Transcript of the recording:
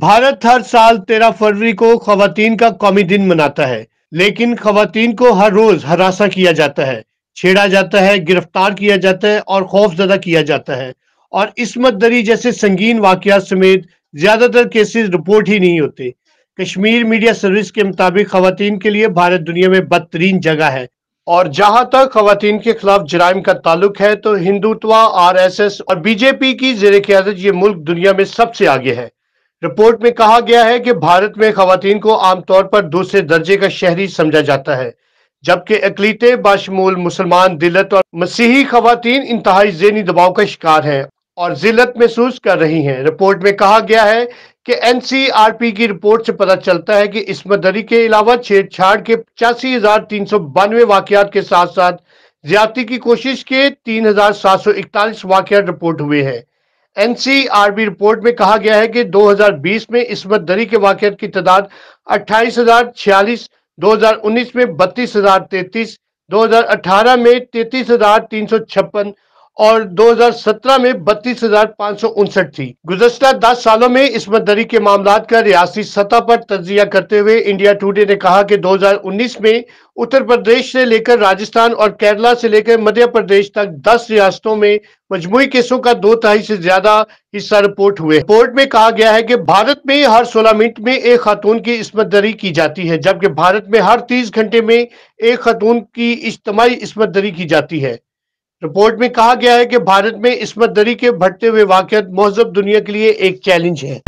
भारत हर साल तेरह फरवरी को खातन का कौमी दिन मनाता है लेकिन खातन को हर रोज हरासा किया जाता है छेड़ा जाता है गिरफ्तार किया जाता है और खौफ जदा किया जाता है और इसमत दरी जैसे संगीन वाकत समेत ज्यादातर केसेस रिपोर्ट ही नहीं होते कश्मीर मीडिया सर्विस के मुताबिक खातन के लिए भारत दुनिया में बदतरीन जगह है और जहां तक खातन के खिलाफ जराइम का ताल्लुक है तो हिंदुत्वा एस और बीजेपी की जेर क्यादत ये मुल्क दुनिया में सबसे आगे है रिपोर्ट में कहा गया है कि भारत में खातन को आमतौर पर दूसरे दर्जे का शहरी समझा जाता है जबकि अकलीते बाशमूल मुसलमान दिलत और मसीही खातन इंतहाई जहनी दबाव का शिकार हैं और जिलत महसूस कर रही हैं रिपोर्ट में कहा गया है कि एन सी आर पी की रिपोर्ट से पता चलता है कि इसमत दरी के अलावा छेड़छाड़ के पचासी हजार तीन सौ बानवे वाकत के साथ साथ ज्यादा की कोशिश के तीन हजार सात सौ इकतालीस वाकत रिपोर्ट हुए हैं एनसीआरबी रिपोर्ट में कहा गया है कि 2020 में इसमत दरी के वाकत की तादाद अट्ठाईस हजार छियालीस दो में बत्तीस हजार तैतीस दो में तैतीस हजार तीन सौ छप्पन और 2017 में बत्तीस थी गुजशत 10 सालों में इस दरी के मामला का रियासी सतह पर तजिया करते हुए इंडिया टुडे ने कहा कि 2019 में उत्तर प्रदेश से लेकर राजस्थान और केरला से लेकर मध्य प्रदेश तक 10 रियासतों में मजमू केसों का दो तिहाई से ज्यादा हिस्सा रिपोर्ट हुए रिपोर्ट में कहा गया है कि भारत में हर 16 मिनट में एक खातून की इसमत दरी की जाती है जबकि भारत में हर 30 घंटे में एक खातून की इज्तमाही इसमत दरी की जाती है रिपोर्ट में कहा गया है कि भारत में इसमत दरी के बढ़ते हुए वाकत महजब दुनिया के लिए एक चैलेंज है